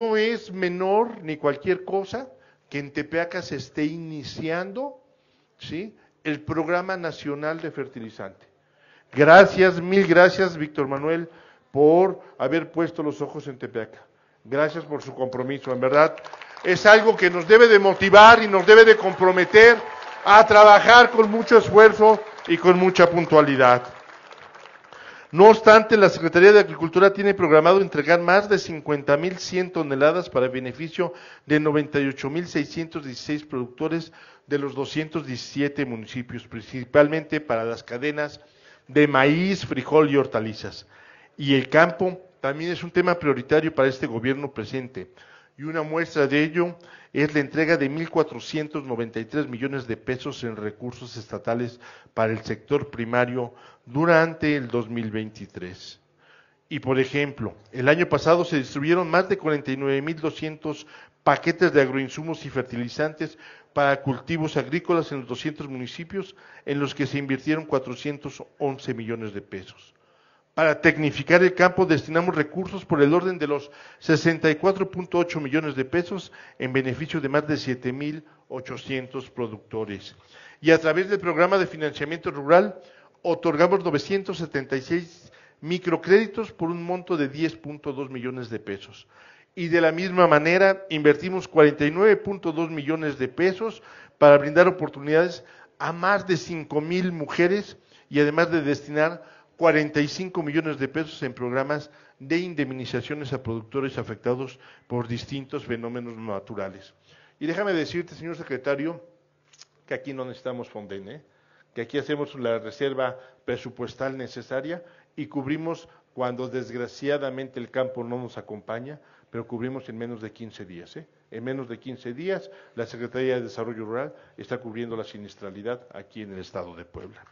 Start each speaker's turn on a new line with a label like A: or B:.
A: No es menor ni cualquier cosa que en Tepeaca se esté iniciando ¿sí? el Programa Nacional de Fertilizante. Gracias, mil gracias, Víctor Manuel, por haber puesto los ojos en Tepeaca. Gracias por su compromiso, en verdad. Es algo que nos debe de motivar y nos debe de comprometer a trabajar con mucho esfuerzo y con mucha puntualidad. No obstante, la Secretaría de Agricultura tiene programado entregar más de 50.100 toneladas para beneficio de 98.616 productores de los 217 municipios, principalmente para las cadenas de maíz, frijol y hortalizas. Y el campo también es un tema prioritario para este gobierno presente y una muestra de ello es la entrega de 1.493 millones de pesos en recursos estatales para el sector primario durante el 2023. Y por ejemplo, el año pasado se distribuyeron más de 49.200 paquetes de agroinsumos y fertilizantes para cultivos agrícolas en los 200 municipios en los que se invirtieron 411 millones de pesos. Para tecnificar el campo destinamos recursos por el orden de los 64.8 millones de pesos en beneficio de más de 7.800 productores. Y a través del programa de financiamiento rural otorgamos 976 microcréditos por un monto de 10.2 millones de pesos. Y de la misma manera invertimos 49.2 millones de pesos para brindar oportunidades a más de 5.000 mujeres y además de destinar 45 millones de pesos en programas de indemnizaciones a productores afectados por distintos fenómenos naturales. Y déjame decirte, señor secretario, que aquí no necesitamos Fonden, que aquí hacemos la reserva presupuestal necesaria y cubrimos cuando desgraciadamente el campo no nos acompaña, pero cubrimos en menos de 15 días. ¿eh? En menos de 15 días, la Secretaría de Desarrollo Rural está cubriendo la siniestralidad aquí en el estado de Puebla.